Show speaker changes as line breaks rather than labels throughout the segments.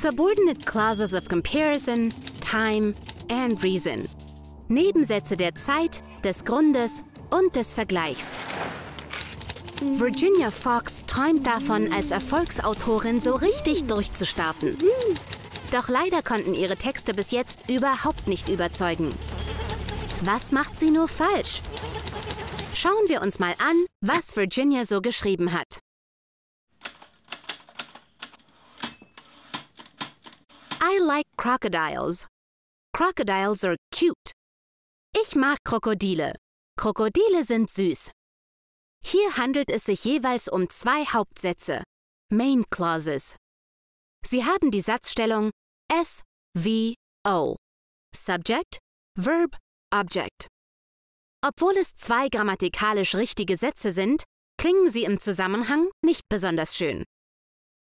Subordinate Clauses of Comparison, Time and Reason. Nebensätze der Zeit, des Grundes und des Vergleichs. Virginia Fox träumt davon, als Erfolgsautorin so richtig durchzustarten. Doch leider konnten ihre Texte bis jetzt überhaupt nicht überzeugen. Was macht sie nur falsch? Schauen wir uns mal an, was Virginia so geschrieben hat. I like crocodiles. Crocodiles are cute. Ich mag Krokodile. Krokodile sind süß. Hier handelt es sich jeweils um zwei Hauptsätze, Main Clauses. Sie haben die Satzstellung S, V, O. Subject, Verb, Object. Obwohl es zwei grammatikalisch richtige Sätze sind, klingen sie im Zusammenhang nicht besonders schön.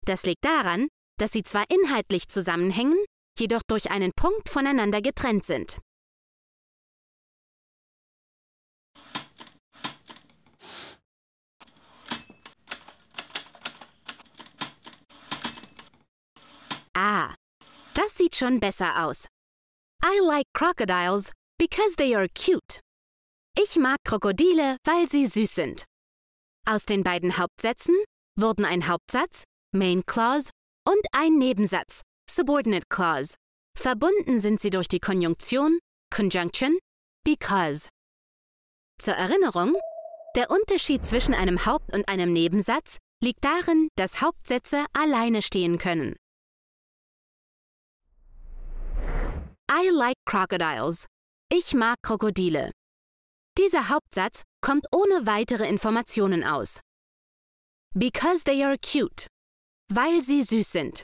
Das liegt daran, dass sie zwar inhaltlich zusammenhängen, jedoch durch einen Punkt voneinander getrennt sind. Ah, das sieht schon besser aus. I like crocodiles because they are cute. Ich mag Krokodile, weil sie süß sind. Aus den beiden Hauptsätzen wurden ein Hauptsatz, Main Clause und ein Nebensatz, Subordinate Clause. Verbunden sind sie durch die Konjunktion, Conjunction, because. Zur Erinnerung, der Unterschied zwischen einem Haupt- und einem Nebensatz liegt darin, dass Hauptsätze alleine stehen können. I like crocodiles. Ich mag Krokodile. Dieser Hauptsatz kommt ohne weitere Informationen aus. Because they are cute weil sie süß sind.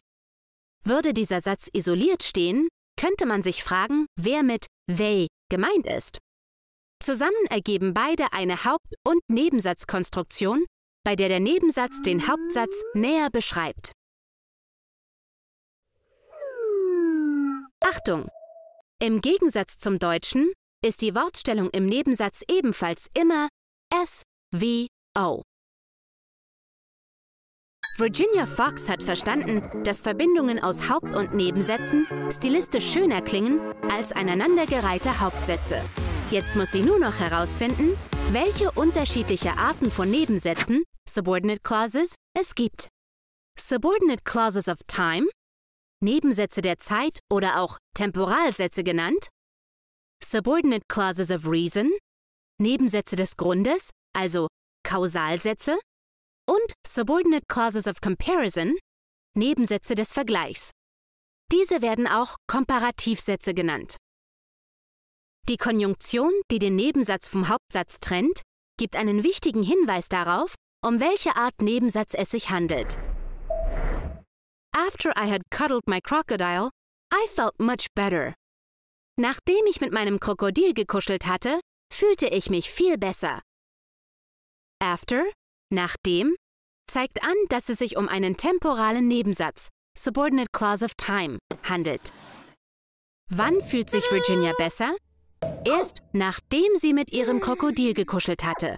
Würde dieser Satz isoliert stehen, könnte man sich fragen, wer mit they gemeint ist. Zusammen ergeben beide eine Haupt- und Nebensatzkonstruktion, bei der der Nebensatz den Hauptsatz näher beschreibt. Achtung! Im Gegensatz zum Deutschen ist die Wortstellung im Nebensatz ebenfalls immer S, V, O. Virginia Fox hat verstanden, dass Verbindungen aus Haupt- und Nebensätzen stilistisch schöner klingen als aneinandergereihte Hauptsätze. Jetzt muss sie nur noch herausfinden, welche unterschiedliche Arten von Nebensätzen, Subordinate Clauses, es gibt. Subordinate Clauses of Time, Nebensätze der Zeit oder auch Temporalsätze genannt, Subordinate Clauses of Reason, Nebensätze des Grundes, also Kausalsätze, und Subordinate Clauses of Comparison, Nebensätze des Vergleichs. Diese werden auch Komparativsätze genannt. Die Konjunktion, die den Nebensatz vom Hauptsatz trennt, gibt einen wichtigen Hinweis darauf, um welche Art Nebensatz es sich handelt. After I had cuddled my crocodile, I felt much better. Nachdem ich mit meinem Krokodil gekuschelt hatte, fühlte ich mich viel besser. After Nachdem zeigt an, dass es sich um einen temporalen Nebensatz, Subordinate Clause of Time, handelt. Wann fühlt sich Virginia besser? Erst nachdem sie mit ihrem Krokodil gekuschelt hatte.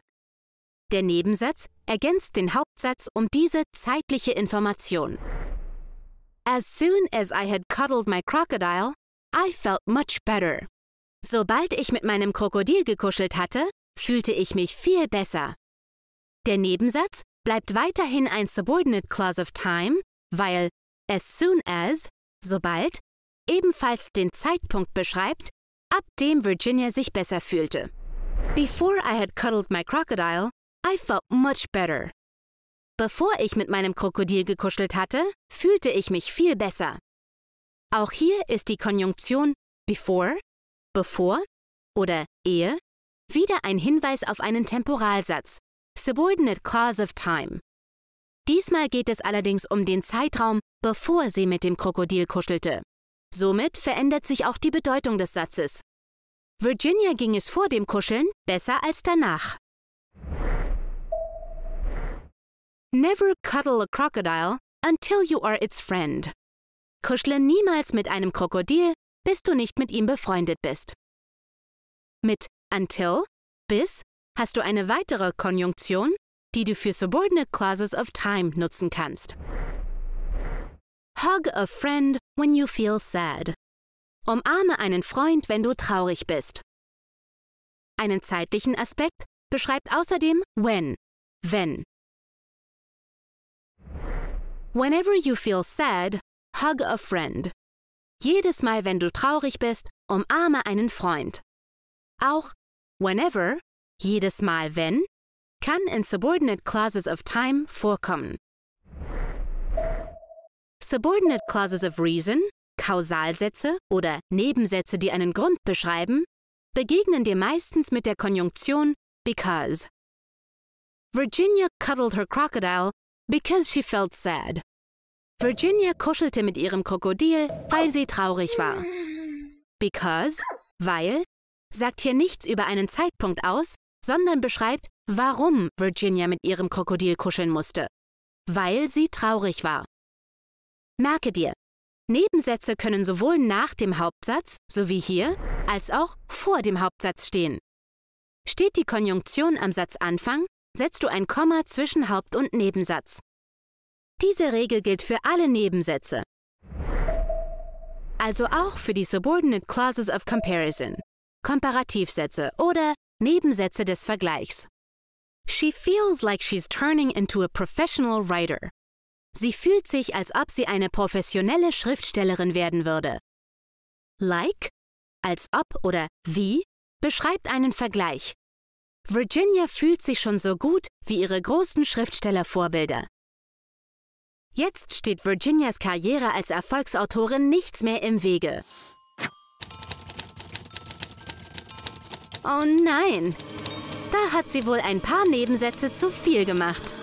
Der Nebensatz ergänzt den Hauptsatz um diese zeitliche Information. As soon as I had cuddled my crocodile, I felt much better. Sobald ich mit meinem Krokodil gekuschelt hatte, fühlte ich mich viel besser. Der Nebensatz bleibt weiterhin ein Subordinate Clause of Time, weil as soon as, sobald, ebenfalls den Zeitpunkt beschreibt, ab dem Virginia sich besser fühlte. Before I had cuddled my crocodile, I felt much better. Bevor ich mit meinem Krokodil gekuschelt hatte, fühlte ich mich viel besser. Auch hier ist die Konjunktion before, bevor oder ehe wieder ein Hinweis auf einen Temporalsatz, Subordinate Clause of Time. Diesmal geht es allerdings um den Zeitraum, bevor sie mit dem Krokodil kuschelte. Somit verändert sich auch die Bedeutung des Satzes. Virginia ging es vor dem Kuscheln besser als danach. Never cuddle a crocodile until you are its friend. Kuschle niemals mit einem Krokodil, bis du nicht mit ihm befreundet bist. Mit until, bis hast du eine weitere Konjunktion, die du für Subordinate Clauses of Time nutzen kannst. Hug a friend when you feel sad. Umarme einen Freund, wenn du traurig bist. Einen zeitlichen Aspekt beschreibt außerdem when, wenn. Whenever you feel sad, hug a friend. Jedes Mal, wenn du traurig bist, umarme einen Freund. Auch whenever jedes Mal wenn kann in Subordinate Clauses of Time vorkommen. Subordinate Clauses of Reason, Kausalsätze oder Nebensätze, die einen Grund beschreiben, begegnen dir meistens mit der Konjunktion because. Virginia cuddled her crocodile because she felt sad. Virginia kuschelte mit ihrem Krokodil, weil sie traurig war. Because, weil, sagt hier nichts über einen Zeitpunkt aus, sondern beschreibt, warum Virginia mit ihrem Krokodil kuscheln musste. Weil sie traurig war. Merke dir, Nebensätze können sowohl nach dem Hauptsatz, so wie hier, als auch vor dem Hauptsatz stehen. Steht die Konjunktion am Satzanfang, setzt du ein Komma zwischen Haupt- und Nebensatz. Diese Regel gilt für alle Nebensätze. Also auch für die Subordinate Clauses of Comparison, Komparativsätze oder Nebensätze des Vergleichs. She feels like she's turning into a professional writer. Sie fühlt sich, als ob sie eine professionelle Schriftstellerin werden würde. Like, als ob oder wie, beschreibt einen Vergleich. Virginia fühlt sich schon so gut wie ihre großen Schriftstellervorbilder. Jetzt steht Virginias Karriere als Erfolgsautorin nichts mehr im Wege. Oh nein. Da hat sie wohl ein paar Nebensätze zu viel gemacht.